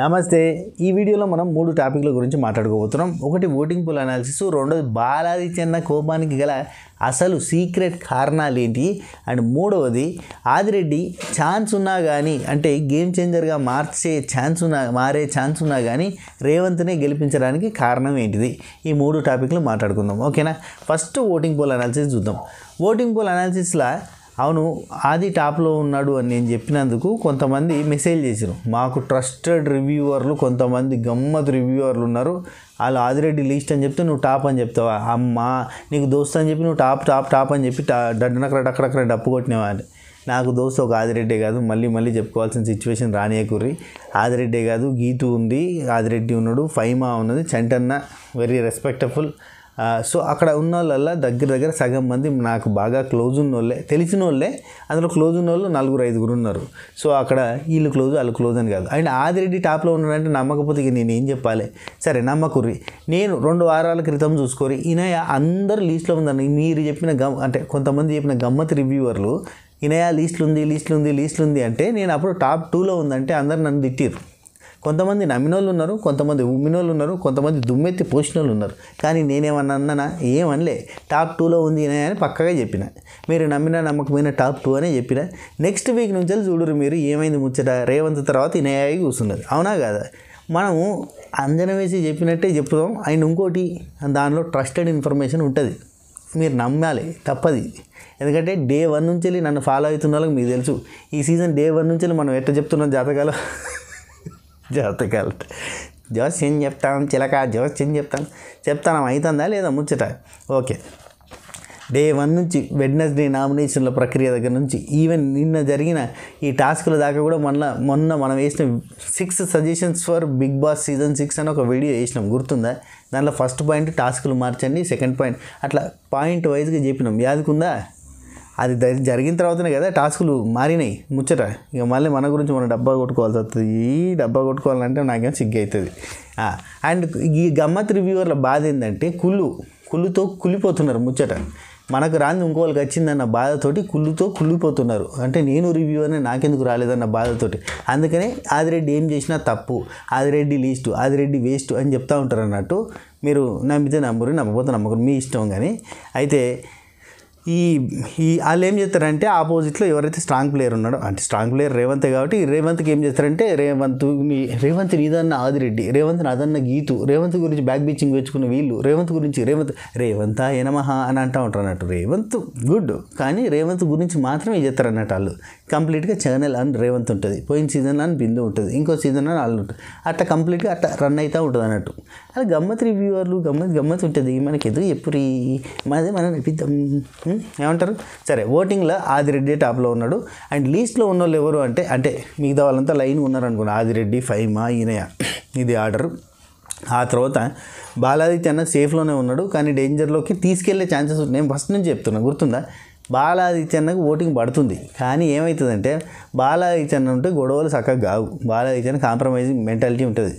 నమస్తే ఈ వీడియోలో మనం మూడు టాపిక్ల గురించి మాట్లాడుకోబోతున్నాం ఒకటి ఓటింగ్ పోల్ అనాలిసిస్ రెండోది బాలాది చెందిన కోపానికి గల అసలు సీక్రెట్ కారణాలు ఏంటి అండ్ మూడవది ఆదిరెడ్డి ఛాన్స్ ఉన్నా కానీ అంటే గేమ్ చేంజర్గా మార్చే ఛాన్స్ ఉన్నా మారే ఛాన్స్ ఉన్నా కానీ రేవంత్నే గెలిపించడానికి కారణం ఏంటిది ఈ మూడు టాపిక్లు మాట్లాడుకుందాం ఓకేనా ఫస్ట్ ఓటింగ్ పోల్ అనాలిసిస్ చూద్దాం ఓటింగ్ పోల్ అనాలిసిస్లో అవును ఆది టాప్లో ఉన్నాడు అని నేను చెప్పినందుకు కొంతమంది మెసేజ్ చేశారు మాకు ట్రస్టెడ్ రివ్యూవర్లు కొంతమంది గమ్మత్ రివ్యూవర్లు ఉన్నారు వాళ్ళు ఆదిరెడ్డి లీస్ట్ అని చెప్తే నువ్వు టాప్ అని చెప్తావా అమ్మా నీకు దోస్త్ అని చెప్పి నువ్వు టాప్ టాప్ టాప్ అని చెప్పి డడ్డనక్కడ అక్కడక్కడ డప్పు కొట్టినవాళ్ళు నాకు దోస్త్ ఒక ఆదిరెడ్డే కాదు మళ్ళీ మళ్ళీ చెప్పుకోవాల్సిన సిచ్యువేషన్ కూర్రి ఆదిరెడ్డే కాదు గీతు ఉంది ఆదిరెడ్డి ఉన్నాడు ఫైమా ఉన్నది చంటన్న వెరీ రెస్పెక్టఫుల్ సో అక్కడ ఉన్న వాళ్ళ దగ్గర దగ్గర సగం మంది నాకు బాగా క్లోజ్ ఉన్న వాళ్ళే తెలిసిన వాళ్ళే అందులో క్లోజ్ ఉన్న వాళ్ళు నలుగురు ఐదుగురు ఉన్నారు సో అక్కడ వీళ్ళు క్లోజ్ వాళ్ళు క్లోజ్ అని కాదు అండ్ ఆదిరెడ్డి టాప్లో ఉన్నాడంటే నమ్మకపోతే నేను ఏం చెప్పాలి సరే నమ్మకుర్రి నేను రెండు వారాల క్రితం చూసుకోరి ఈయన అందరు లీస్ట్లో ఉందని మీరు చెప్పిన గమ్ అంటే కొంతమంది చెప్పిన గమ్మత్ రివ్యూవర్లు ఇనయా లీస్ట్లు ఉంది లీస్ట్లు ఉంది లీస్ట్లు ఉంది అంటే నేను అప్పుడు టాప్ టూలో ఉందంటే అందరు నన్ను తిట్టిరు కొంతమంది నమ్మినోళ్ళు ఉన్నారు కొంతమంది ఉమ్మినోళ్ళు ఉన్నారు కొంతమంది దుమ్మెత్తి పోషినోళ్ళు ఉన్నారు కానీ నేనేమన్నా ఏమనలే టాప్ టూలో ఉంది అని పక్కగా చెప్పిన మీరు నమ్మిన నమ్మకమైన టాప్ టూ అనే చెప్పిన నెక్స్ట్ వీక్ నుంచి చూడరు మీరు ఏమైంది ముచ్చట రేవంత్ తర్వాత ఇనయాయి కూర్చున్నది అవునా కాదా మనము అంజన వేసి చెప్పినట్టే చెప్తాం అండ్ ఇంకోటి దానిలో ట్రస్టెడ్ ఇన్ఫర్మేషన్ ఉంటుంది మీరు నమ్మాలి తప్పది ఎందుకంటే డే వన్ నుంచి నన్ను ఫాలో అవుతున్న వాళ్ళకి మీకు తెలుసు ఈ సీజన్ డే వన్ నుంచి మనం ఎట్లా చెప్తున్నాం జాతకాలు జాతకాలు జోస్యం చెప్తాను చిలక జోస్యం చెప్తాను చెప్తాను అవుతుందా లేదా ముచ్చట ఓకే డే వన్ నుంచి వెడ్నెస్డే నామినేషన్ల ప్రక్రియ దగ్గర నుంచి ఈవెన్ నిన్న జరిగిన ఈ టాస్కుల దాకా కూడా మొన్న మొన్న మనం వేసిన six suggestions for Bigg Boss season six అని ఒక వీడియో వేసినాం గుర్తుందా దాంట్లో ఫస్ట్ పాయింట్ టాస్కులు మార్చండి సెకండ్ పాయింట్ అట్లా పాయింట్ వైజ్గా చెప్పినాం యాదుకుందా అది జరిగిన తర్వాతనే కదా టాస్కులు మారినాయి ముచ్చట ఇక మళ్ళీ మన గురించి మనం డబ్బా కొట్టుకోవాల్సి వస్తుంది ఈ డబ్బా కొట్టుకోవాలంటే నాకేం సిగ్గు అవుతుంది అండ్ ఈ గమ్మత్ రివ్యూవర్ల బాధ ఏంటంటే కుళ్ళు కుళ్ళుతో కుళ్ళిపోతున్నారు ముచ్చట మనకు రాంది ఇంకోళ్ళకి వచ్చిందన్న బాధతోటి కుళ్ళుతో కుళ్ళిపోతున్నారు అంటే నేను రివ్యూ అనే నాకెందుకు రాలేదన్న బాధతోటి అందుకనే ఆదిరెడ్డి ఏం చేసినా తప్పు ఆదిరెడ్డి లీస్టు ఆదిరెడ్డి వేస్ట్ అని చెప్తూ ఉంటారు అన్నట్టు మీరు నమ్మితే నమ్మరు నమ్మకపోతే నమ్మకరు మీ ఇష్టం కానీ అయితే ఈ ఈ వాళ్ళు ఏం చేస్తారంటే ఆపోజిట్లో ఎవరైతే స్ట్రాంగ్ ప్లేయర్ ఉన్నాడో అంటే స్ట్రాంగ్ ప్లేయర్ రేవంత్ కాబట్టి రేవంత్కి ఏం చేస్తారంటే రేవంత్ రేవంత్ నీదన్న ఆదిరెడ్డి రేవంత్ నాదన్న గీతు రేవంత్ గురించి బ్యాక్ బీచింగ్ వేసుకున్న వీళ్ళు రేవంత్ గురించి రేవంత్ రేవంత ఏనమహ అని అంటూ ఉంటారు అన్నట్టు రేవంత్ గుడ్ కానీ రేవంత్ గురించి మాత్రమే చేస్తారు అన్నట్టు వాళ్ళు కంప్లీట్గా ఛానల్ అని రేవంత్ ఉంటుంది పోయిన సీజన్ అని బిందు ఉంటుంది ఇంకో సీజన్ అని వాళ్ళు ఉంటుంది అట్లా కంప్లీట్గా అట్లా రన్ అవుతూ ఉంటుంది అన్నట్టు అలా గమ్మత్ రివ్యూవర్లు గమ్మత్ గమ్మత్ ఉంటుంది మనకి ఎదురు ఎప్పుడు మనదే మనం రప్పిద్దాం ఏమంటారు సరే ఓటింగ్లో ఆదిరెడ్డి టాప్లో ఉన్నాడు అండ్ లీస్ట్లో ఉన్న వాళ్ళు ఎవరు అంటే అంటే మిగతా వాళ్ళంతా లైన్ ఉన్నారనుకోండి ఆదిరెడ్డి ఫైమా ఈనయ ఇది ఆర్డర్ ఆ తర్వాత బాలాదిత్య అన్న సేఫ్లోనే ఉన్నాడు కానీ డేంజర్లోకి తీసుకెళ్లే ఛాన్సెస్ నేను ఫస్ట్ నుంచి చెప్తున్నా గుర్తుందా అన్నకు ఓటింగ్ పడుతుంది కానీ ఏమవుతుందంటే అన్న ఉంటే గొడవలు చక్కగా కావు అన్న కాంప్రమైజింగ్ మెంటాలిటీ ఉంటుంది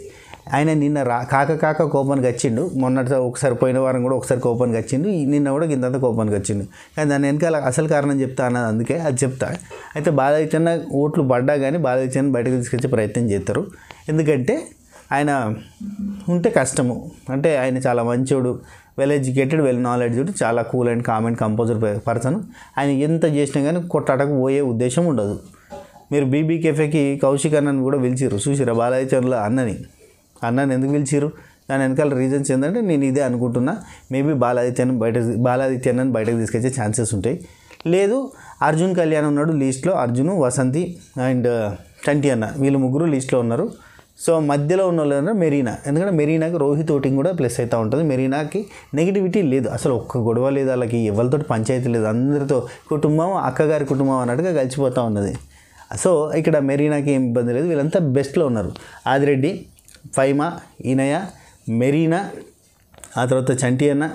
ఆయన నిన్న రా కాక కాక కోపానికి వచ్చిండు మొన్నటి ఒకసారి పోయిన వారం కూడా ఒకసారి కోపానికి వచ్చిండు నిన్న కూడా ఇంతంత కోపానికి వచ్చిండు కానీ దాని వెనకాల అసలు కారణం చెప్తా అన్నది అందుకే అది చెప్తా అయితే బాలచన్న ఓట్లు పడ్డా కానీ బాలచన్న బయటకు తీసుకొచ్చే ప్రయత్నం చేస్తారు ఎందుకంటే ఆయన ఉంటే కష్టము అంటే ఆయన చాలా మంచోడు వెల్ ఎడ్యుకేటెడ్ వెల్ ఉంటే చాలా cool and calm and composer person ఆయన ఎంత చేసినా కానీ కొట్టాటకు పోయే ఉద్దేశం ఉండదు మీరు బీబీ కెఫేకి కౌశిక్ అన్నను కూడా పిలిచిరు చూసిరా బాలయ్య అన్నని అన్నని ఎందుకు పిలిచిరు దాని వెనకాల రీజన్స్ ఏంటంటే నేను ఇదే అనుకుంటున్నా మేబీ బాలాదిత్యాన్ని బయట బాలాదిత్యాన్ని బయటకు తీసుకొచ్చే ఛాన్సెస్ ఉంటాయి లేదు అర్జున్ కళ్యాణ్ ఉన్నాడు లీస్ట్లో అర్జును వసంతి అండ్ చంటి uh, అన్న వీళ్ళు ముగ్గురు లీస్ట్లో ఉన్నారు సో మధ్యలో ఉన్న వాళ్ళు మెరీనా ఎందుకంటే మెరీనాకి రోహిత్ ఓటింగ్ కూడా ప్లస్ అవుతూ ఉంటుంది మెరీనాకి నెగిటివిటీ లేదు అసలు ఒక్క గొడవ లేదు వాళ్ళకి ఎవరితో పంచాయతీ లేదు అందరితో కుటుంబం అక్కగారి కుటుంబం అన్నట్టుగా కలిసిపోతూ ఉన్నది సో ఇక్కడ మెరీనాకి ఏం ఇబ్బంది లేదు వీళ్ళంతా బెస్ట్లో ఉన్నారు ఆదిరెడ్డి ఫైమా ఈనయ మెరీనా ఆ తర్వాత చంటి అన్న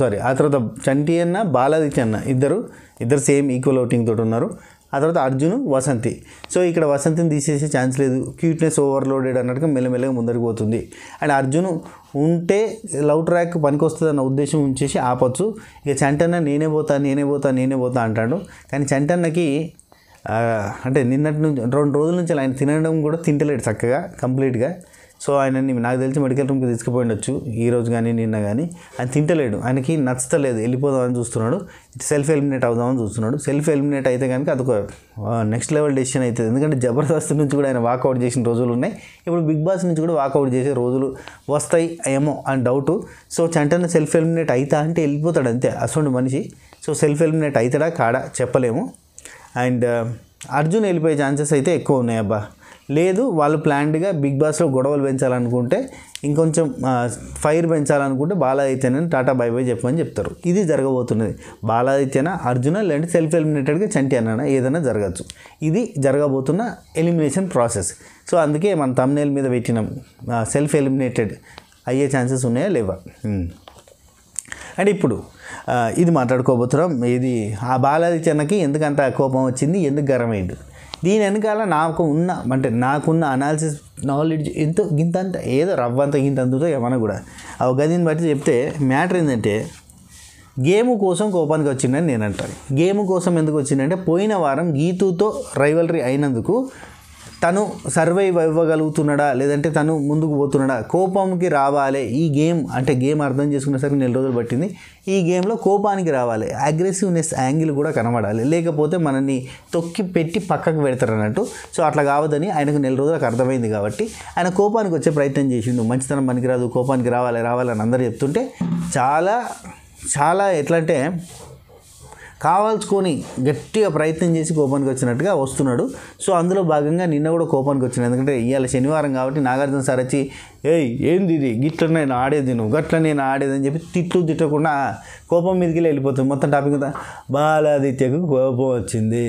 సారీ ఆ తర్వాత చంటి అన్న బాలాదిత్య అన్న ఇద్దరు ఇద్దరు సేమ్ ఈక్వల్ ఓటింగ్ తోటి ఉన్నారు ఆ తర్వాత అర్జున్ వసంతి సో ఇక్కడ వసంతిని తీసేసే ఛాన్స్ లేదు క్యూట్నెస్ ఓవర్లోడెడ్ అన్నట్టుగా మెల్లమెల్లగా ముందరికి పోతుంది అండ్ అర్జున్ ఉంటే లవ్ ట్రాక్ పనికొస్తుంది అన్న ఉద్దేశం ఉంచేసి ఆపచ్చు ఇక చంటన్న నేనే పోతా నేనే పోతా నేనే పోతా అంటాడు కానీ చంటన్నకి అంటే నిన్నటి నుంచి రెండు రోజుల నుంచి ఆయన తినడం కూడా తింటలేడు చక్కగా కంప్లీట్గా సో ఆయనని నాకు తెలిసి మెడికల్ రూమ్కి ఉండొచ్చు ఈ రోజు కానీ నిన్న కానీ ఆయన తింటలేడు ఆయనకి నచ్చలేదు వెళ్ళిపోదామని చూస్తున్నాడు సెల్ఫ్ ఎలిమినేట్ అవుదామని చూస్తున్నాడు సెల్ఫ్ ఎలిమినేట్ అయితే కనుక అదొక నెక్స్ట్ లెవెల్ డెసిషన్ అవుతుంది ఎందుకంటే జబర్దస్త్ నుంచి కూడా ఆయన వాకౌట్ చేసిన రోజులు ఉన్నాయి ఇప్పుడు బిగ్ బాస్ నుంచి కూడా వాకౌట్ చేసే రోజులు వస్తాయి ఏమో అని డౌట్ సో చెంటనే సెల్ఫ్ ఎలిమినేట్ అవుతా అంటే వెళ్ళిపోతాడు అంతే అసలు మనిషి సో సెల్ఫ్ ఎలిమినేట్ అవుతాడా కాడా చెప్పలేము అండ్ um, అర్జున్ వెళ్ళిపోయే ఛాన్సెస్ అయితే ఎక్కువ ఉన్నాయి అబ్బా లేదు వాళ్ళు ప్లాన్డ్గా బిగ్ బాస్లో గొడవలు పెంచాలనుకుంటే ఇంకొంచెం ఫైర్ పెంచాలనుకుంటే బాలాదిత్యనని టాటా బై బై చెప్పమని చెప్తారు ఇది జరగబోతున్నది బాలాదిత్యన అర్జున లేదంటే సెల్ఫ్ ఎలిమినేటెడ్గా చంటి అన్న ఏదైనా జరగచ్చు ఇది జరగబోతున్న ఎలిమినేషన్ ప్రాసెస్ సో అందుకే మనం తమ్నేల్ మీద పెట్టినాం సెల్ఫ్ ఎలిమినేటెడ్ అయ్యే ఛాన్సెస్ ఉన్నాయా లేవా అండ్ ఇప్పుడు ఇది మాట్లాడుకోబోతున్నాం ఇది ఆ బాలాదిత్యన్నకి ఎందుకంత కోపం వచ్చింది ఎందుకు గరమైంది దీని వెనకాల నాకు ఉన్న అంటే నాకున్న అనాలిసిస్ నాలెడ్జ్ ఎంతో గింతంత ఏదో రవ్వంత ఇంత అందుతో ఏమన్నా కూడా ఆ గదిని బట్టి చెప్తే మ్యాటర్ ఏంటంటే గేమ్ కోసం కోపానికి వచ్చిందని నేను అంటాను గేమ్ కోసం ఎందుకు వచ్చిందంటే పోయిన వారం గీతుతో రైవలరీ అయినందుకు తను సర్వైవ్ అవ్వగలుగుతున్నాడా లేదంటే తను ముందుకు పోతున్నాడా కోపంకి రావాలి ఈ గేమ్ అంటే గేమ్ అర్థం చేసుకునేసరికి నెల రోజులు పట్టింది ఈ గేమ్లో కోపానికి రావాలి అగ్రెసివ్నెస్ యాంగిల్ కూడా కనబడాలి లేకపోతే మనల్ని తొక్కి పెట్టి పక్కకు పెడతారు అన్నట్టు సో అట్లా కావద్దని ఆయనకు నెల రోజులకు అర్థమైంది కాబట్టి ఆయన కోపానికి వచ్చే ప్రయత్నం చేసిండు మంచితనం పనికిరాదు కోపానికి రావాలి రావాలని అందరూ చెప్తుంటే చాలా చాలా ఎట్లా అంటే కావాల్చుకొని గట్టిగా ప్రయత్నం చేసి కోపానికి వచ్చినట్టుగా వస్తున్నాడు సో అందులో భాగంగా నిన్న కూడా కోపానికి వచ్చిన ఎందుకంటే ఇవాళ శనివారం కాబట్టి నాగార్జున సార్ వచ్చి ఏయ్ ఏంది ఇది గిట్ల నేను ఆడేది నువ్వు గట్ల నేను ఆడేది అని చెప్పి తిట్టు తిట్టకుండా కోపం మీదకి వెళ్ళిపోతుంది మొత్తం టాపిక్ అంతా బాలాదిత్యకు కోపం వచ్చింది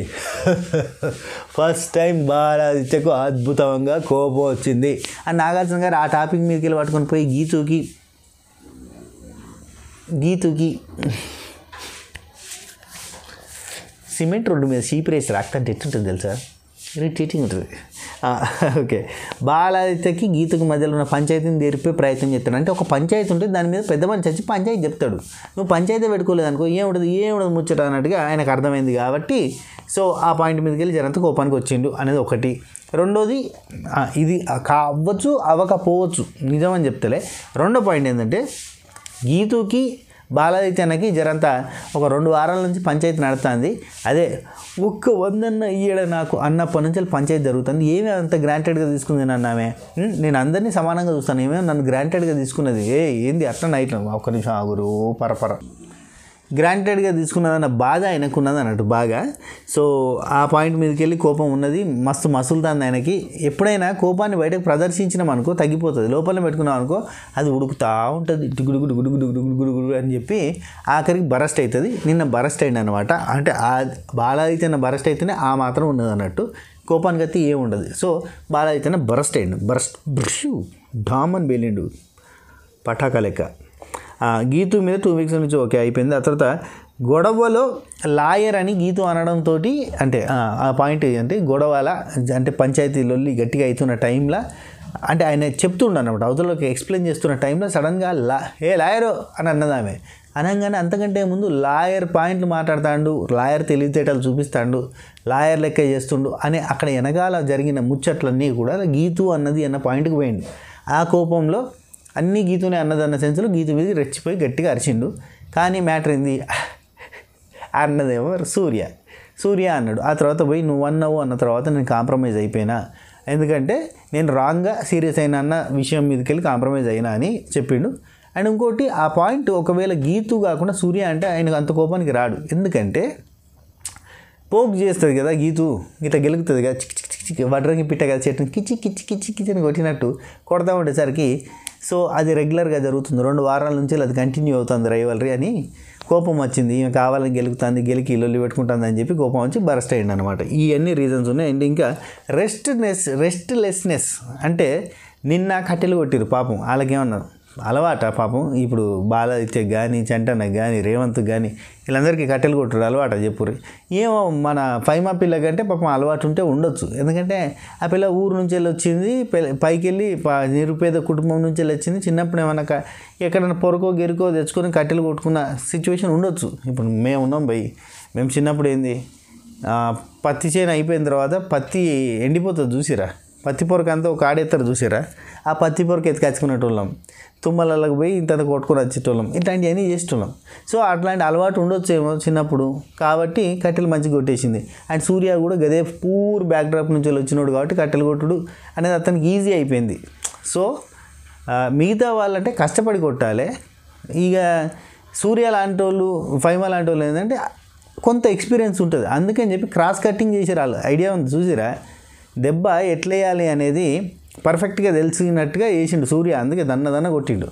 ఫస్ట్ టైం బాలాదిత్యకు అద్భుతంగా కోపం వచ్చింది అని నాగార్జున గారు ఆ టాపిక్ మీదకి వెళ్ళి పట్టుకొని పోయి గీతుకి గీతుకి సిమెంట్ రోడ్డు మీద సీప్ రేసి రాక్తంటే ఎట్టుంటుంది తెలుసా ఇరిటేటింగ్ ఉంటుంది ఓకే బాలాదిత్యకి గీతకు మధ్యలో ఉన్న పంచాయతీని తెరిపే ప్రయత్నం చేస్తాడు అంటే ఒక పంచాయతీ ఉంటే దాని మీద పెద్ద మనిషి చచ్చి పంచాయతీ చెప్తాడు నువ్వు పంచాయతీ పెట్టుకోలేదు అనుకో ఏముండదు ఏముండదు ముచ్చట అన్నట్టుగా ఆయనకు అర్థమైంది కాబట్టి సో ఆ పాయింట్ మీదకి వెళ్ళి జనంత కోపానికి వచ్చిండు అనేది ఒకటి రెండోది ఇది కావచ్చు అవ్వకపోవచ్చు నిజమని చెప్తలే రెండో పాయింట్ ఏంటంటే గీతుకి బాలాదిత్యన్నకి జరంతా ఒక రెండు వారాల నుంచి పంచాయతీ నడుతుంది అదే ఒక్క వందన్న ఈడ నాకు అన్నప్పటి నుంచి పంచాయతీ జరుగుతుంది ఏమి అంత గ్రాంటెడ్గా తీసుకుంది నన్ను నేను అందరినీ సమానంగా చూస్తాను ఏమేమి నన్ను గ్రాంటెడ్గా తీసుకున్నది ఏ ఏంది అట్లా నైట్ ఒక్క నిమిషం ఆగురు పరపర గ్రాంటెడ్గా తీసుకున్నదన్న బాధ ఆయనకున్నది అన్నట్టు బాగా సో ఆ పాయింట్ మీదకి వెళ్ళి కోపం ఉన్నది మస్తు మసులుతుంది ఆయనకి ఎప్పుడైనా కోపాన్ని బయటకు ప్రదర్శించినాం అనుకో తగ్గిపోతుంది లోపల పెట్టుకున్నాం అనుకో అది ఉడుకుతూ ఉంటుంది గుడుగుడు గుడుగుడు గుడుగుడు గుడు అని చెప్పి ఆఖరికి బరస్ట్ అవుతుంది నిన్న బరస్ట్ అయింది అనమాట అంటే ఆ బాలాదిత్యన బరస్ట్ అయితేనే ఆ మాత్రం ఉన్నది అన్నట్టు కోపానికి అయితే ఏం ఉండదు సో బాలాదిత్యన బరస్ట్ అయ్యిండు బరస్ట్ డామన్ బెలిండు పటాకా లెక్క గీతు మీద టూ వీక్స్ నుంచి ఓకే అయిపోయింది ఆ తర్వాత గొడవలో లాయర్ అని గీతు అనడంతో అంటే ఆ పాయింట్ అంటే గొడవల అంటే పంచాయతీలో గట్టిగా అవుతున్న టైంలో అంటే ఆయన చెప్తుండ అనమాట అవతలకి ఎక్స్ప్లెయిన్ చేస్తున్న టైంలో సడన్గా లా ఏ లాయరు అని అన్నదామె అనగానే అంతకంటే ముందు లాయర్ పాయింట్లు మాట్లాడుతాండు లాయర్ తెలివితేటలు చూపిస్తాడు లాయర్ లెక్క చేస్తుండు అని అక్కడ వెనకాల జరిగిన ముచ్చట్లన్నీ కూడా గీతు అన్నది అన్న పాయింట్కి పోయింది ఆ కోపంలో అన్నీ గీతూనే అన్నదన్న సెన్స్లో గీతు మీద రెచ్చిపోయి గట్టిగా అరిచిండు కానీ మ్యాటర్ ఏంది అన్నదేమో సూర్య సూర్య అన్నాడు ఆ తర్వాత పోయి నువ్వు అన్నావు అన్న తర్వాత నేను కాంప్రమైజ్ అయిపోయినా ఎందుకంటే నేను రాంగ్గా సీరియస్ అయినా అన్న విషయం మీదకి వెళ్ళి కాంప్రమైజ్ అయినా అని చెప్పిండు అండ్ ఇంకోటి ఆ పాయింట్ ఒకవేళ గీతు కాకుండా సూర్య అంటే ఆయనకు అంత కోపానికి రాడు ఎందుకంటే పోక్ చేస్తుంది కదా గీతు ఇట్లా గెలుగుతుంది కదా చిక్ చిక్ చిక్ వడ్రంగి పిట్ట కదా చెట్టుని కిచి కిచి కిచి కిచి అని కొట్టినట్టు కొడతా ఉండేసరికి సో అది రెగ్యులర్గా జరుగుతుంది రెండు వారాల నుంచి అది కంటిన్యూ అవుతుంది రైవలరీ అని కోపం వచ్చింది ఈమె కావాలని గెలుకుతుంది గెలికి ఇల్లు పెట్టుకుంటుంది అని చెప్పి కోపం వచ్చి బరస్ట్ అయ్యింది అనమాట ఇవన్నీ రీజన్స్ ఉన్నాయి అండ్ ఇంకా రెస్ట్నెస్ రెస్ట్లెస్నెస్ అంటే నిన్న కట్టెలు కొట్టిరు పాపం వాళ్ళకేమన్నారు అలవాట పాపం ఇప్పుడు బాలాదిత్య కానీ చెంటన్న కానీ రేవంత్ కానీ వీళ్ళందరికీ కట్టెలు కొట్టరు అలవాట చెప్పురు ఏమో మన పైమా పిల్ల కంటే పాపం అలవాటు ఉంటే ఉండొచ్చు ఎందుకంటే ఆ పిల్ల ఊరు నుంచి వెళ్ళి వచ్చింది పైకి వెళ్ళి నిరుపేద కుటుంబం నుంచి వెళ్ళి వచ్చింది చిన్నప్పుడు ఏమన్నా ఎక్కడైనా పొరకో గెరుకో తెచ్చుకొని కట్టెలు కొట్టుకున్న సిచ్యువేషన్ ఉండొచ్చు ఇప్పుడు మేము ఉన్నాం పోయి మేము చిన్నప్పుడు ఏంది పత్తి చేను అయిపోయిన తర్వాత పత్తి ఎండిపోతుంది చూసిరా పత్తి పొరక అంతా ఒక ఆడేస్తారు చూసారా ఆ పత్తి పొరక ఎత్తుకొచ్చుకునేటోళ్ళం తుమ్మలకు పోయి ఇంత కొట్టుకొని వచ్చేటోళ్ళం అన్నీ చేస్తున్నాం సో అట్లాంటి అలవాటు ఏమో చిన్నప్పుడు కాబట్టి కట్టెలు మంచిగా కొట్టేసింది అండ్ సూర్య కూడా గదే పూర్ బ్యాక్ డ్రాప్ నుంచి వచ్చినోడు కాబట్టి కట్టెలు కొట్టుడు అనేది అతనికి ఈజీ అయిపోయింది సో మిగతా వాళ్ళంటే కష్టపడి కొట్టాలి ఇక సూర్య లాంటి వాళ్ళు ఫైమ లాంటి వాళ్ళు ఏంటంటే కొంత ఎక్స్పీరియన్స్ ఉంటుంది అందుకని చెప్పి క్రాస్ కట్టింగ్ చేసారు వాళ్ళు ఐడియా ఉంది చూసిరా దెబ్బ ఎట్లేయాలి అనేది పర్ఫెక్ట్గా తెలిసినట్టుగా వేసిండు సూర్య అందుకే దన్న దన్న కొట్టిండు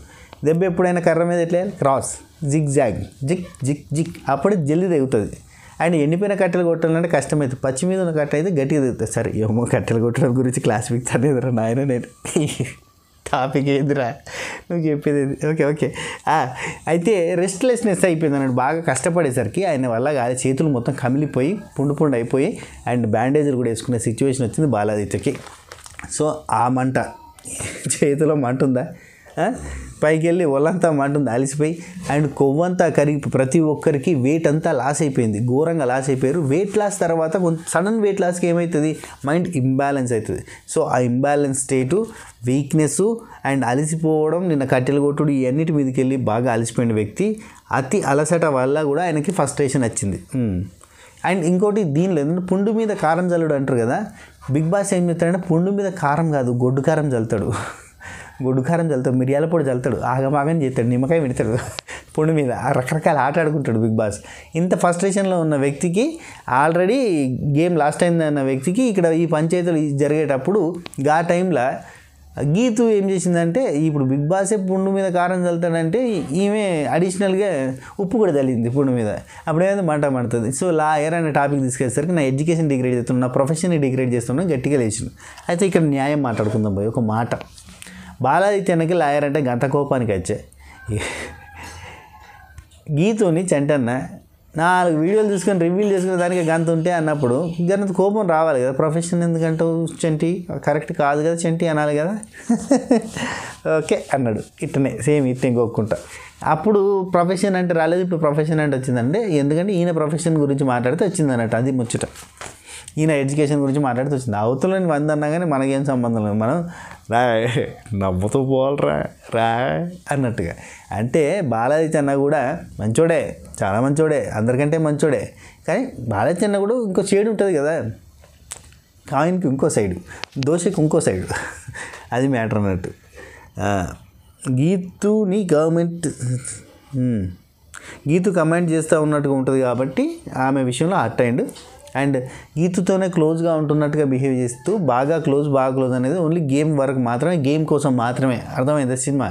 దెబ్బ ఎప్పుడైనా కర్ర మీద ఎట్లేయాలి cross zig zag zig zig zig అప్పుడే జల్లి తెగుతుంది అండ్ ఎండిపోయిన కట్టెలు కొట్టాలంటే కష్టమైతే పచ్చి మీద ఉన్న కట్ట అయితే గట్టిగా తెగుతుంది సరే ఏమో కట్టెలు కొట్టడం గురించి క్లాస్ ఫిక్స్ అనేది నాయన నేను టాపిక్ ఏదిరా నువ్వు చెప్పేది ఓకే ఓకే అయితే రెస్ట్లెస్నెస్ అయిపోయింది అన్నట్టు బాగా కష్టపడేసరికి ఆయన వల్ల కాదు చేతులు మొత్తం కమిలిపోయి పుండు పుండు అయిపోయి అండ్ బ్యాండేజీలు కూడా వేసుకునే సిచ్యువేషన్ వచ్చింది బాలాదిత్యకి సో ఆ మంట చేతిలో మంట ఉందా పైకి వెళ్ళి ఒళ్ళంతా మంటుంది అలిసిపోయి అండ్ కొవ్వంతా కరిగి ప్రతి ఒక్కరికి వెయిట్ అంతా లాస్ అయిపోయింది ఘోరంగా లాస్ అయిపోయారు వెయిట్ లాస్ తర్వాత కొంచెం సడన్ వెయిట్ లాస్కి ఏమవుతుంది మైండ్ ఇంబ్యాలెన్స్ అవుతుంది సో ఆ ఇంబ్యాలెన్స్ స్టేటు వీక్నెస్ అండ్ అలసిపోవడం నిన్న కట్టెలు కొట్టుడు ఇవన్నిటి మీదకి వెళ్ళి బాగా అలసిపోయిన వ్యక్తి అతి అలసట వల్ల కూడా ఆయనకి ఫస్ట్రేషన్ వచ్చింది అండ్ ఇంకోటి దీనిలో ఏంటంటే పుండు మీద కారం చల్లుడు అంటారు కదా బిగ్ బాస్ ఏం చెప్తాడంటే పుండు మీద కారం కాదు గొడ్డు కారం చల్లుతాడు గుడ్డుకారం చల్లుతాడు మిరియాల పొడి చల్లుతాడు ఆగమాగం చేస్తాడు నిమ్మకాయ పెడతాడు పొడి మీద రకరకాల ఆట ఆడుకుంటాడు బిగ్ బాస్ ఇంత ఫస్ట్రేషన్లో ఉన్న వ్యక్తికి ఆల్రెడీ గేమ్ లాస్ట్ అయిందన్న వ్యక్తికి ఇక్కడ ఈ పంచాయతీలు జరిగేటప్పుడు ఆ టైంలో గీతు ఏం చేసిందంటే ఇప్పుడు బిగ్ బాసే పుండు మీద కారం చల్లుతాడంటే ఈమె అడిషనల్గా ఉప్పు కూడా చల్లింది పుండు మీద అప్పుడేమైంది మంట మండుతుంది సో లా అనే టాపిక్ తీసుకెళ్ళేసరికి నా ఎడ్యుకేషన్ డిగ్రేడ్ చేస్తున్నా నా ప్రొఫెషన్ని డిగ్రేడ్ చేస్తున్నా గట్టిగా లేచింది అయితే ఇక్కడ న్యాయం మాట్లాడుకుందాం పోయి ఒక మాట బాలాదిత్యానికి లాయర్ అంటే గంత కోపానికి వచ్చే గీతుని చెంటన్న నాలుగు వీడియోలు చూసుకొని రివ్యూలు చేసుకునే దానికి గంత ఉంటే అన్నప్పుడు గంత కోపం రావాలి కదా ప్రొఫెషన్ ఎందుకంటే చెంటి కరెక్ట్ కాదు కదా చెంటి అనాలి కదా ఓకే అన్నాడు ఇట్టనే సేమ్ ఇట్టే ఇంకొక్కుంటా అప్పుడు ప్రొఫెషన్ అంటే రాలేదు ఇప్పుడు ప్రొఫెషన్ అంటే వచ్చిందంటే ఎందుకంటే ఈయన ప్రొఫెషన్ గురించి మాట్లాడితే వచ్చిందన్నట్టు అది ముచ్చట ఈయన ఎడ్యుకేషన్ గురించి మాట్లాడుతూ వచ్చింది అవతలని వంద అన్నా కానీ మనకేం సంబంధం లేదు మనం రా నవ్వుతూ పోవాలరా రా అన్నట్టుగా అంటే బాలాజీ చెన్న కూడా మంచోడే చాలా మంచోడే అందరికంటే మంచోడే కానీ బాలాజీ అన్న కూడా ఇంకో షేడ్ ఉంటుంది కదా కాయిన్కి ఇంకో సైడు దోశకి ఇంకో సైడు అది మ్యాటర్ అన్నట్టు గీతుని గవర్నమెంట్ గీతు కమెంట్ చేస్తూ ఉన్నట్టుగా ఉంటుంది కాబట్టి ఆమె విషయంలో అట్ అండ్ అండ్ గీతుతోనే క్లోజ్గా ఉంటున్నట్టుగా బిహేవ్ చేస్తూ బాగా క్లోజ్ బాగా క్లోజ్ అనేది ఓన్లీ గేమ్ వరకు మాత్రమే గేమ్ కోసం మాత్రమే అర్థమైంది సినిమా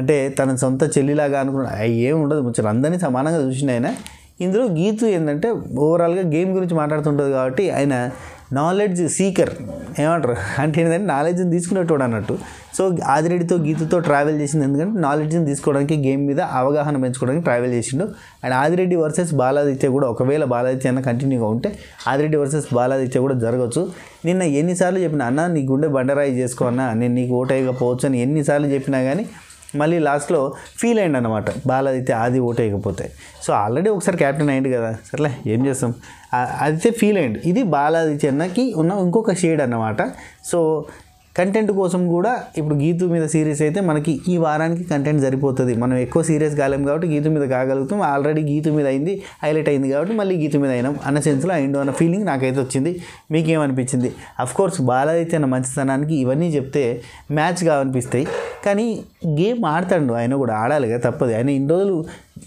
అంటే తన సొంత చెల్లిలాగా అనుకున్న ఏం ఉండదు ముచ్చట అందరినీ సమానంగా చూసిన ఆయన ఇందులో గీతు ఏంటంటే ఓవరాల్గా గేమ్ గురించి మాట్లాడుతుంటుంది కాబట్టి ఆయన నాలెడ్జ్ సీకర్ ఏమంటారు అంటే ఏంటంటే నాలెడ్జ్ని తీసుకునేటోడు అన్నట్టు సో ఆదిరెడ్డితో గీతతో ట్రావెల్ చేసింది ఎందుకంటే నాలెడ్జ్ని తీసుకోవడానికి గేమ్ మీద అవగాహన పెంచుకోవడానికి ట్రావెల్ చేసిండు అండ్ ఆదిరెడ్డి వర్సెస్ బాలాదిత్య కూడా ఒకవేళ బాలాదిత్య అన్న కంటిన్యూగా ఉంటే ఆదిరెడ్డి వర్సెస్ బాలాదిత్య కూడా జరగవచ్చు నిన్న ఎన్నిసార్లు చెప్పిన అన్న నీ గుండె బండరాయి చేసుకో అన్న నేను నీకు ఓటేయకపోవచ్చు అని ఎన్నిసార్లు చెప్పినా కానీ మళ్ళీ లాస్ట్లో ఫీల్ అయ్యండి అనమాట అది ఆది ఓటేయకపోతే సో ఆల్రెడీ ఒకసారి క్యాప్టెన్ అయ్యింది కదా సర్లే ఏం చేస్తాం అదితే ఫీల్ అయ్యండి ఇది బాలాది చెన్నకి ఉన్న ఇంకొక షేడ్ అన్నమాట సో కంటెంట్ కోసం కూడా ఇప్పుడు గీతు మీద సీరియస్ అయితే మనకి ఈ వారానికి కంటెంట్ సరిపోతుంది మనం ఎక్కువ సీరియస్ కాలేం కాబట్టి గీతు మీద కాగలుగుతాం ఆల్రెడీ గీతు మీద అయింది హైలైట్ అయింది కాబట్టి మళ్ళీ గీతు మీద అయినాం అన్న సెన్స్లో అయిండు అన్న ఫీలింగ్ నాకైతే వచ్చింది మీకేమనిపించింది కోర్స్ బాలాదిత్య అన్న మంచితనానికి ఇవన్నీ చెప్తే మ్యాచ్ కావనిపిస్తాయి కానీ గేమ్ ఆడతాడు ఆయన కూడా ఆడాలి కదా తప్పదు ఆయన ఇన్ని రోజులు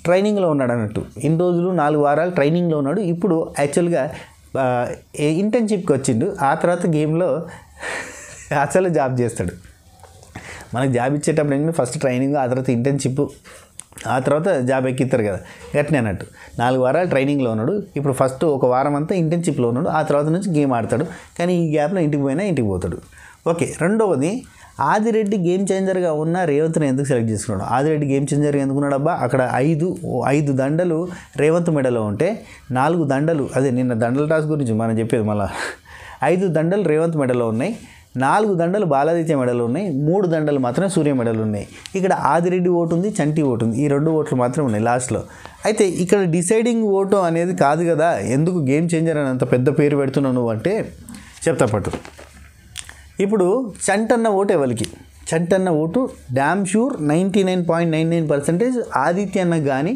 ట్రైనింగ్లో ఉన్నాడు అన్నట్టు ఇన్ని రోజులు నాలుగు వారాలు ట్రైనింగ్లో ఉన్నాడు ఇప్పుడు యాక్చువల్గా ఇంటర్న్షిప్కి వచ్చిండు ఆ తర్వాత గేమ్లో కాచాలో జాబ్ చేస్తాడు మనకు జాబ్ ఇచ్చేటప్పుడు ఏంటంటే ఫస్ట్ ట్రైనింగ్ ఆ తర్వాత ఇంటర్న్షిప్ ఆ తర్వాత జాబ్ ఎక్కిస్తారు కదా గట్నే అన్నట్టు నాలుగు వారాలు ట్రైనింగ్లో ఉన్నాడు ఇప్పుడు ఫస్ట్ ఒక వారం అంతా ఇంటర్న్షిప్లో ఉన్నాడు ఆ తర్వాత నుంచి గేమ్ ఆడతాడు కానీ ఈ గ్యాప్లో ఇంటికి పోయినా ఇంటికి పోతాడు ఓకే రెండవది ఆదిరెడ్డి గేమ్ చేంజర్గా ఉన్న రేవంత్ని ఎందుకు సెలెక్ట్ చేసుకున్నాడు ఆదిరెడ్డి గేమ్ చేంజర్గా ఎందుకున్నాడు అబ్బా అక్కడ ఐదు ఐదు దండలు రేవంత్ మెడలో ఉంటే నాలుగు దండలు అదే నిన్న దండల టాస్ గురించి మనం చెప్పేది మళ్ళీ ఐదు దండలు రేవంత్ మెడలో ఉన్నాయి నాలుగు దండలు బాలాదిత్య మెడలు ఉన్నాయి మూడు దండలు మాత్రం సూర్య మెడలు ఉన్నాయి ఇక్కడ ఆదిరెడ్డి ఓటు ఉంది చంటి ఓటు ఉంది ఈ రెండు ఓట్లు మాత్రం ఉన్నాయి లాస్ట్లో అయితే ఇక్కడ డిసైడింగ్ ఓటు అనేది కాదు కదా ఎందుకు గేమ్ చేంజర్ అని అంత పెద్ద పేరు పెడుతున్నావు నువ్వు అంటే చెప్తా పట్టు ఇప్పుడు చంటన్న ఓటు ఎవరికి చంటన్న ఓటు damn sure ninety nine point nine nine percentage ఆదిత్యన్న కానీ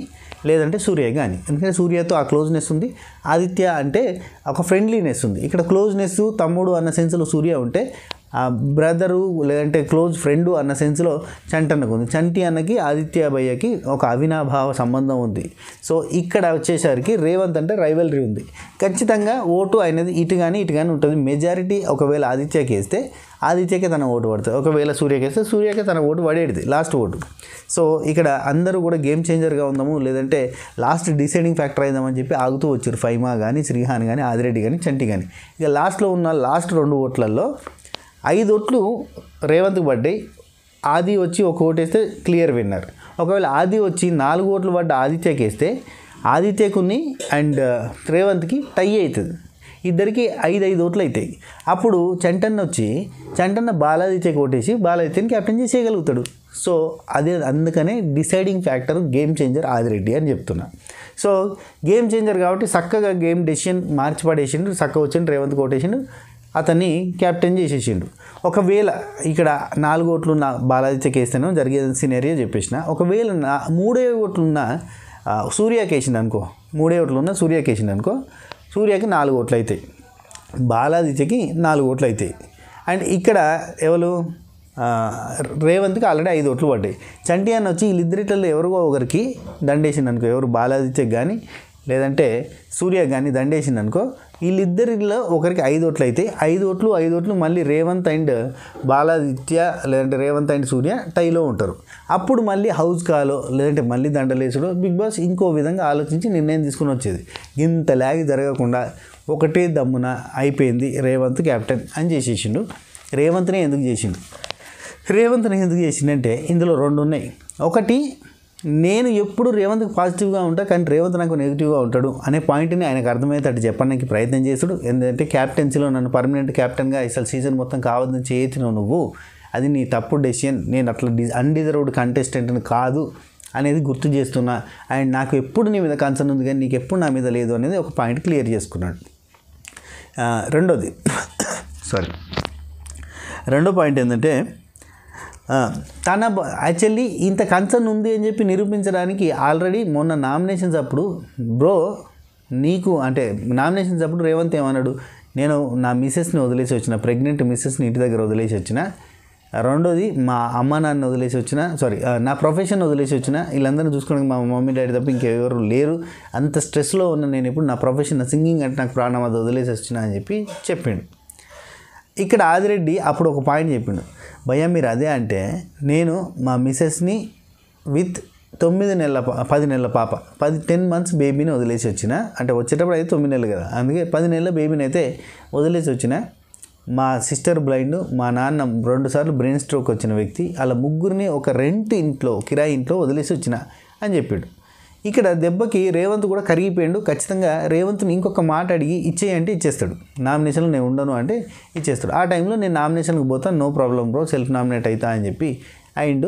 లేదంటే సూర్య కానీ ఎందుకంటే సూర్యతో ఆ క్లోజ్నెస్ ఉంది ఆదిత్య అంటే ఒక ఫ్రెండ్లీనెస్ ఉంది ఇక్కడ క్లోజ్నెస్ తమ్ముడు అన్న సెన్స్లో సూర్య ఉంటే ఆ బ్రదరు లేదంటే క్లోజ్ ఫ్రెండు అన్న సెన్స్లో అన్నకు ఉంది చంటి అన్నకి ఆదిత్య భయ్యకి ఒక అవినాభావ సంబంధం ఉంది సో ఇక్కడ వచ్చేసరికి రేవంత్ అంటే రైవలరీ ఉంది ఖచ్చితంగా ఓటు అనేది ఇటు కానీ ఇటు కానీ ఉంటుంది మెజారిటీ ఒకవేళ ఆదిత్యకి వేస్తే ఆదిత్యకే తన ఓటు పడుతుంది ఒకవేళ సూర్యకి వేస్తే సూర్యకే తన ఓటు పడేది లాస్ట్ ఓటు సో ఇక్కడ అందరూ కూడా గేమ్ చేంజర్గా ఉందాము లేదంటే లాస్ట్ డిసైడింగ్ ఫ్యాక్టర్ అయిందామని చెప్పి ఆగుతూ వచ్చారు ఫైమా కానీ శ్రీహాన్ కానీ ఆదిరెడ్డి కానీ చంటి కానీ ఇక లాస్ట్లో ఉన్న లాస్ట్ రెండు ఓట్లలో ఐదు ఓట్లు రేవంత్కి పడ్డాయి ఆది వచ్చి ఒక ఓటు వేస్తే క్లియర్ విన్నర్ ఒకవేళ ఆది వచ్చి నాలుగు ఓట్లు పడ్డ ఆదిత్యకి వేస్తే ఆదిత్యకుని అండ్ రేవంత్కి టై అవుతుంది ఇద్దరికి ఐదు ఐదు ఓట్లు అవుతాయి అప్పుడు చంటన్న వచ్చి చంటన్న బాలాదిత్యకి ఓటేసి బాలాదిత్యని క్యాప్టెన్ చేసేయగలుగుతాడు సో అదే అందుకనే deciding factor game changer Adireddy అని చెప్తున్నా సో గేమ్ చేంజర్ కాబట్టి చక్కగా గేమ్ డెసిషన్ మార్చి పడేసిండు చక్కగా వచ్చిండు రేవంత్ కొట్టేసిండు అతన్ని క్యాప్టెన్ చేసేసిండు ఒకవేళ ఇక్కడ నాలుగు ఓట్లు ఉన్న బాలాజీకి వేస్తేనో జరిగే సినేరియ చెప్పేసిన ఒకవేళ నా మూడే ఓట్లున్న సూర్య కేసిండు అనుకో మూడే ఓట్లున్న సూర్యకి కేసిండు అనుకో సూర్యకి నాలుగు ఓట్లు అవుతాయి బాలాజీకి నాలుగు ఓట్లు అవుతాయి అండ్ ఇక్కడ ఎవరు రేవంత్కి ఆల్రెడీ ఐదు ఓట్లు పడ్డాయి చంటి అని వచ్చి వీళ్ళిద్దరిట్లలో ఎవరో ఒకరికి దండేసిండు అనుకో ఎవరు బాలాజీకి కానీ లేదంటే సూర్య కానీ దండేసిండు అనుకో వీళ్ళిద్దరిలో ఒకరికి ఐదు ఓట్లు అయితే ఐదు ఓట్లు ఐదు ఓట్లు మళ్ళీ రేవంత్ అండ్ బాలాదిత్య లేదంటే రేవంత్ అండ్ సూర్య టైలో ఉంటారు అప్పుడు మళ్ళీ హౌస్ కాలో లేదంటే మళ్ళీ దండలేసుడో బిగ్ బాస్ ఇంకో విధంగా ఆలోచించి నిర్ణయం తీసుకుని వచ్చేది ఇంత ల్యాగ్ జరగకుండా ఒకటే దమ్మున అయిపోయింది రేవంత్ క్యాప్టెన్ అని చేసేసిండు రేవంత్నే ఎందుకు చేసిండు రేవంత్ని ఎందుకు చేసిండంటే ఇందులో రెండు ఉన్నాయి ఒకటి నేను ఎప్పుడు రేవంత్కి పాజిటివ్గా ఉంటా కానీ రేవంత్ నాకు నెగిటివ్గా ఉంటాడు అనే పాయింట్ని ఆయనకు అర్థమయ్యేటట్టు చెప్పడానికి ప్రయత్నం చేశాడు ఎందుకంటే క్యాప్టెన్సీలో నన్ను పర్మనెంట్ క్యాప్టెన్గా అసలు సీజన్ మొత్తం కావద్దని చేయించినావు నువ్వు అది నీ తప్పు డెసిషన్ నేను అట్లా డి అన్డిజర్వ్డ్ కంటెస్టెంట్ని కాదు అనేది గుర్తు చేస్తున్నా అండ్ నాకు ఎప్పుడు నీ మీద కన్సర్న్ ఉంది కానీ నీకు ఎప్పుడు నా మీద లేదు అనేది ఒక పాయింట్ క్లియర్ చేసుకున్నాడు రెండోది సారీ రెండో పాయింట్ ఏంటంటే తన యాక్చువల్లీ ఇంత కన్సర్న్ ఉంది అని చెప్పి నిరూపించడానికి ఆల్రెడీ మొన్న నామినేషన్స్ అప్పుడు బ్రో నీకు అంటే నామినేషన్స్ అప్పుడు రేవంత్ ఏమన్నాడు నేను నా మిసెస్ని వదిలేసి వచ్చిన ప్రెగ్నెంట్ మిస్సెస్ని ఇంటి దగ్గర వదిలేసి వచ్చిన రెండోది మా అమ్మ నాన్న వదిలేసి వచ్చిన సారీ నా ప్రొఫెషన్ వదిలేసి వచ్చిన వీళ్ళందరినీ చూసుకోవడానికి మా మమ్మీ డాడీ తప్ప ఇంకెవరు లేరు అంత స్ట్రెస్లో ఉన్న నేను ఇప్పుడు నా ప్రొఫెషన్ సింగింగ్ అంటే నాకు ప్రాణం అది వదిలేసి వచ్చిన అని చెప్పి చెప్పిండు ఇక్కడ ఆదిరెడ్డి అప్పుడు ఒక పాయింట్ చెప్పిండు భయ్య మీరు అదే అంటే నేను మా మిసెస్ని విత్ తొమ్మిది నెలల పది నెలల పాప పది టెన్ మంత్స్ బేబీని వదిలేసి వచ్చిన అంటే వచ్చేటప్పుడు అయితే తొమ్మిది నెలలు కదా అందుకే పది నెలల బేబీని అయితే వదిలేసి వచ్చిన మా సిస్టర్ బ్లైండ్ మా నాన్న రెండుసార్లు బ్రెయిన్ స్ట్రోక్ వచ్చిన వ్యక్తి అలా ముగ్గురిని ఒక రెంట్ ఇంట్లో కిరాయి ఇంట్లో వదిలేసి వచ్చిన అని చెప్పాడు ఇక్కడ దెబ్బకి రేవంత్ కూడా కరిగిపోయాడు ఖచ్చితంగా రేవంత్ని ఇంకొక మాట అడిగి ఇచ్చేయంటే ఇచ్చేస్తాడు నామినేషన్లో నేను ఉండను అంటే ఇచ్చేస్తాడు ఆ టైంలో నేను నామినేషన్కి పోతాను no problem bro self nominate అవుతా అని చెప్పి అండ్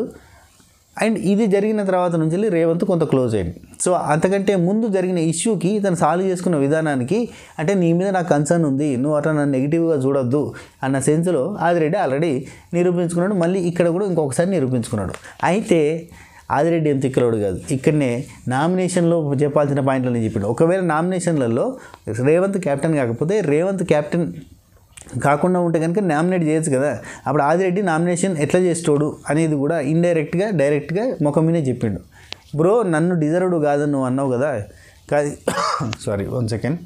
అండ్ ఇది జరిగిన తర్వాత నుంచి వెళ్ళి రేవంత్ కొంత క్లోజ్ అయ్యింది సో అంతకంటే ముందు జరిగిన ఇష్యూకి తను సాల్వ్ చేసుకున్న విధానానికి అంటే నీ మీద నాకు కన్సర్న్ ఉంది నువ్వు అట్లా నన్ను నెగిటివ్గా చూడొద్దు అన్న సెన్స్లో ఆదిరెడ్డి ఆల్రెడీ నిరూపించుకున్నాడు మళ్ళీ ఇక్కడ కూడా ఇంకొకసారి నిరూపించుకున్నాడు అయితే ఆదిరెడ్డి ఏం తిక్కలోడు కాదు ఇక్కడనే నామినేషన్లో చెప్పాల్సిన పాయింట్లు నేను చెప్పిండు ఒకవేళ నామినేషన్లలో రేవంత్ క్యాప్టెన్ కాకపోతే రేవంత్ క్యాప్టెన్ కాకుండా ఉంటే కనుక నామినేట్ చేయొచ్చు కదా అప్పుడు ఆదిరెడ్డి నామినేషన్ ఎట్లా చేస్తాడు అనేది కూడా ఇండైరెక్ట్గా డైరెక్ట్గా ముఖం మీదే చెప్పిండు బ్రో నన్ను డిజర్వ్డ్ కాదని నువ్వు అన్నావు కదా కాదు సారీ వన్ సెకండ్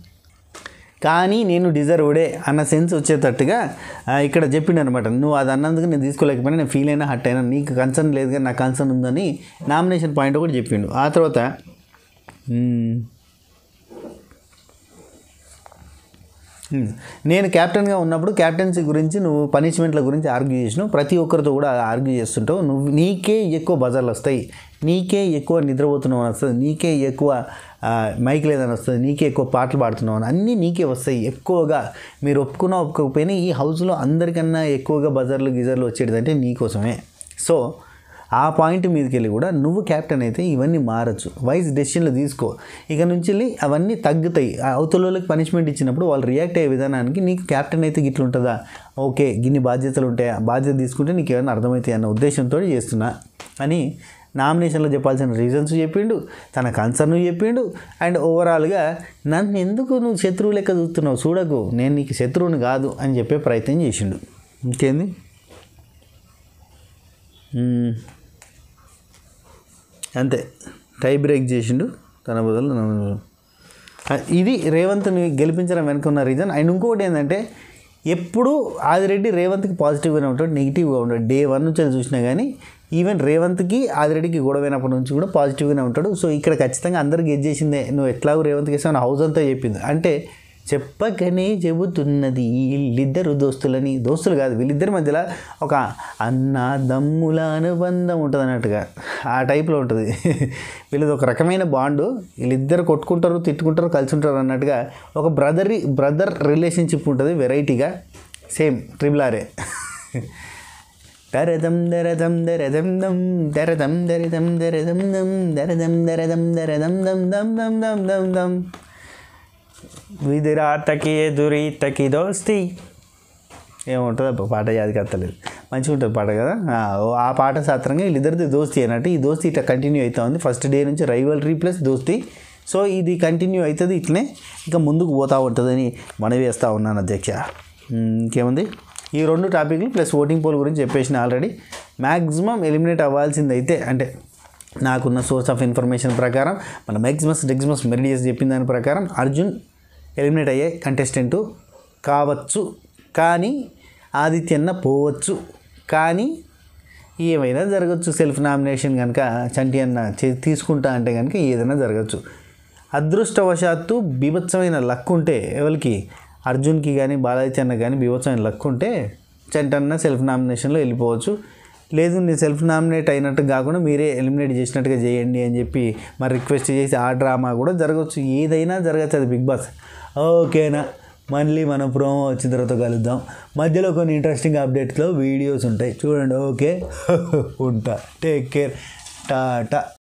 కానీ నేను డిజర్వ్డే అన్న సెన్స్ వచ్చేటట్టుగా ఇక్కడ చెప్పిండు అనమాట నువ్వు అది అన్నందుకు నేను తీసుకోలేకపోయినా నేను ఫీల్ అయినా హట్ అయినా నీకు కన్సర్న్ లేదు కానీ నాకు కన్సర్న్ ఉందని నామినేషన్ పాయింట్ కూడా చెప్పిండు ఆ తర్వాత నేను క్యాప్టెన్గా ఉన్నప్పుడు క్యాప్టెన్సీ గురించి నువ్వు పనిష్మెంట్ల గురించి ఆర్గ్యూ చేసినావు ప్రతి ఒక్కరితో కూడా ఆర్గ్యూ చేస్తుంటావు నువ్వు నీకే ఎక్కువ బజర్లు వస్తాయి నీకే ఎక్కువ నిద్రపోతున్నావు అని వస్తుంది నీకే ఎక్కువ మైక్ లేదని వస్తుంది నీకే ఎక్కువ పాటలు పాడుతున్నావు అని అన్నీ నీకే వస్తాయి ఎక్కువగా మీరు ఒప్పుకున్నా ఒప్పుకోకపోయినా ఈ హౌస్లో అందరికన్నా ఎక్కువగా బజర్లు గిజర్లు వచ్చేటిదంటే నీకోసమే సో ఆ పాయింట్ మీదకి వెళ్ళి కూడా నువ్వు క్యాప్టెన్ అయితే ఇవన్నీ మారచ్చు వైజ్ డెసిషన్లు తీసుకో ఇక నుంచి అవన్నీ తగ్గుతాయి అవతలలోకి పనిష్మెంట్ ఇచ్చినప్పుడు వాళ్ళు రియాక్ట్ అయ్యే విధానానికి నీకు క్యాప్టెన్ అయితే గిట్లుంటుందా ఓకే గిన్ని బాధ్యతలు ఉంటాయా బాధ్యత తీసుకుంటే నీకు ఏమైనా అర్థమవుతాయి అన్న ఉద్దేశంతో చేస్తున్నా అని నామినేషన్లో చెప్పాల్సిన రీజన్స్ చెప్పిండు తన కన్సర్న్ చెప్పిండు అండ్ ఓవరాల్గా నన్ను ఎందుకు నువ్వు శత్రువు లెక్క చూస్తున్నావు చూడకు నేను నీకు శత్రువుని కాదు అని చెప్పే ప్రయత్నం చేసిండు ఇంకేంది అంతే టై బ్రేక్ చేసిండు తన బదులు ఇది రేవంత్ని గెలిపించడం వెనుక ఉన్న రీజన్ అండ్ ఇంకొకటి ఏంటంటే ఎప్పుడు ఆదిరెడ్డి రేవంత్కి పాజిటివ్గానే ఉంటాడు నెగిటివ్గా ఉంటాడు డే వన్ నుంచి చూసినా కానీ ఈవెన్ రేవంత్కి ఆదిరెడ్డికి గొడవైనప్పటి నుంచి కూడా పాజిటివ్గానే ఉంటాడు సో ఇక్కడ ఖచ్చితంగా అందరికి గెజ్ చేసిందే నువ్వు ఎట్లాగో రేవంత్కి ఇస్తావు హౌస్ అంతా చెప్పింది అంటే చెప్పకనే చెబుతున్నది వీళ్ళిద్దరు దోస్తులని దోస్తులు కాదు వీళ్ళిద్దరి మధ్యలో ఒక అన్న దమ్ముల అనుబంధం ఉంటుంది అన్నట్టుగా ఆ టైప్లో ఉంటుంది వీళ్ళది ఒక రకమైన బాండు వీళ్ళిద్దరు కొట్టుకుంటారు తిట్టుకుంటారు కలిసి ఉంటారు అన్నట్టుగా ఒక బ్రదర్ బ్రదర్ రిలేషన్షిప్ ఉంటుంది వెరైటీగా సేమ్ ట్రిబుల్ ఆరే దరదం దరదం దరదం దం దరదం దరదం దరదం దం దరదం దరదం దరదం దం దం దం దం దం దం విధిరాతకి తకి దోస్తి ఏముంటుంది అబ్బా పాట యాదకత్తలేదు మంచిగా ఉంటుంది పాట కదా ఆ పాట సాత్రంగా వీళ్ళిద్దరిది దోస్తి అన్నట్టు ఈ దోస్తి ఇట్లా కంటిన్యూ అవుతా ఉంది ఫస్ట్ డే నుంచి రైవల్రీ ప్లస్ దోస్తి సో ఇది కంటిన్యూ అవుతుంది ఇట్లనే ఇంకా ముందుకు పోతూ ఉంటుందని మనవి వేస్తూ ఉన్నాను అధ్యక్ష ఇంకేముంది ఈ రెండు టాపిక్లు ప్లస్ ఓటింగ్ పోల్ గురించి చెప్పేసిన ఆల్రెడీ మ్యాక్సిమం ఎలిమినేట్ అవ్వాల్సిందైతే అంటే నాకున్న సోర్స్ ఆఫ్ ఇన్ఫర్మేషన్ ప్రకారం మన మ్యాక్సిమస్ డెక్సిమస్ మెరిడియస్ చెప్పిన దాని ప్రకారం అర్జున్ ఎలిమినేట్ అయ్యే కంటెస్టెంట్ కావచ్చు కానీ ఆదిత్యన్న పోవచ్చు కానీ ఏమైనా జరగచ్చు సెల్ఫ్ నామినేషన్ కనుక చంటి అన్న తీసుకుంటా అంటే కనుక ఏదైనా జరగచ్చు అదృష్టవశాత్తు బీభత్సమైన లక్ ఉంటే ఎవరికి అర్జున్కి కానీ బాలాజీ అన్న కానీ బీభత్సమైన లక్ ఉంటే అన్న సెల్ఫ్ నామినేషన్లో వెళ్ళిపోవచ్చు లేదు నేను సెల్ఫ్ నామినేట్ అయినట్టు కాకుండా మీరే ఎలిమినేట్ చేసినట్టుగా చేయండి అని చెప్పి మరి రిక్వెస్ట్ చేసి ఆ డ్రామా కూడా జరగవచ్చు ఏదైనా జరగచ్చు అది బిగ్ బాస్ ఓకేనా మళ్ళీ మనం ప్రోమో వచ్చిన తర్వాత కలుద్దాం మధ్యలో కొన్ని ఇంట్రెస్టింగ్ అప్డేట్స్లో వీడియోస్ ఉంటాయి చూడండి ఓకే ఉంటా టేక్ కేర్ టాటా